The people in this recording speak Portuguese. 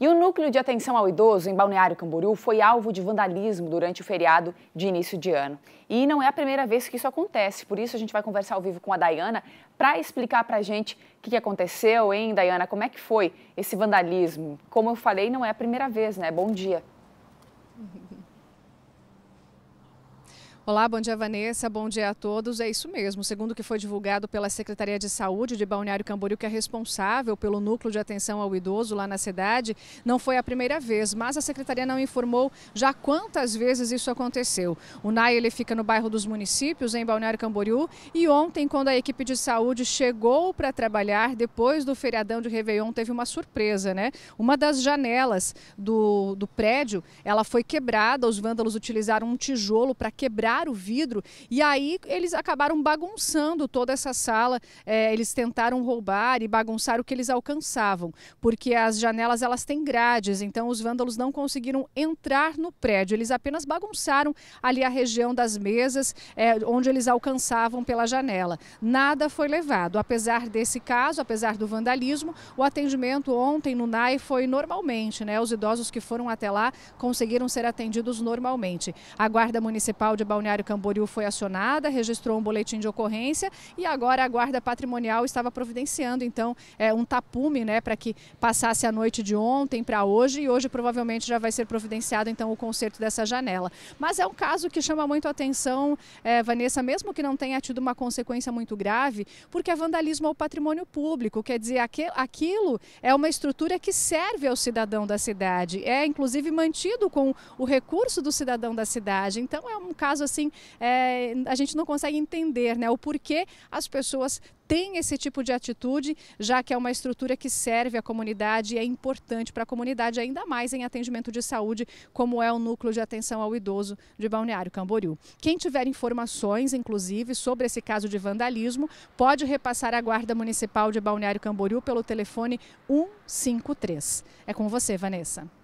E o núcleo de atenção ao idoso em Balneário Camboriú foi alvo de vandalismo durante o feriado de início de ano. E não é a primeira vez que isso acontece, por isso a gente vai conversar ao vivo com a Dayana para explicar para a gente o que, que aconteceu, hein, Dayana? Como é que foi esse vandalismo? Como eu falei, não é a primeira vez, né? Bom dia. Olá, bom dia Vanessa, bom dia a todos. É isso mesmo, segundo o que foi divulgado pela Secretaria de Saúde de Balneário Camboriú, que é responsável pelo núcleo de atenção ao idoso lá na cidade, não foi a primeira vez, mas a Secretaria não informou já quantas vezes isso aconteceu. O NAI ele fica no bairro dos municípios, em Balneário Camboriú, e ontem, quando a equipe de saúde chegou para trabalhar, depois do feriadão de Réveillon, teve uma surpresa, né? Uma das janelas do, do prédio, ela foi quebrada, os vândalos utilizaram um tijolo para quebrar quebrar o vidro e aí eles acabaram bagunçando toda essa sala. É, eles tentaram roubar e bagunçar o que eles alcançavam, porque as janelas elas têm grades, então os vândalos não conseguiram entrar no prédio. Eles apenas bagunçaram ali a região das mesas, é, onde eles alcançavam pela janela. Nada foi levado. Apesar desse caso, apesar do vandalismo, o atendimento ontem no NAI foi normalmente, né? Os idosos que foram até lá conseguiram ser atendidos normalmente. A Guarda Municipal de Balneário Balneário Camboriú foi acionada, registrou um boletim de ocorrência e agora a Guarda Patrimonial estava providenciando, então, é, um tapume né, para que passasse a noite de ontem para hoje e hoje provavelmente já vai ser providenciado, então, o conserto dessa janela. Mas é um caso que chama muito a atenção, é, Vanessa, mesmo que não tenha tido uma consequência muito grave, porque é vandalismo ao patrimônio público, quer dizer, aquilo é uma estrutura que serve ao cidadão da cidade, é inclusive mantido com o recurso do cidadão da cidade. Então é um caso assim, é, a gente não consegue entender né, o porquê as pessoas têm esse tipo de atitude, já que é uma estrutura que serve à comunidade e é importante para a comunidade, ainda mais em atendimento de saúde, como é o núcleo de atenção ao idoso de Balneário Camboriú. Quem tiver informações, inclusive, sobre esse caso de vandalismo, pode repassar à Guarda Municipal de Balneário Camboriú pelo telefone 153. É com você, Vanessa.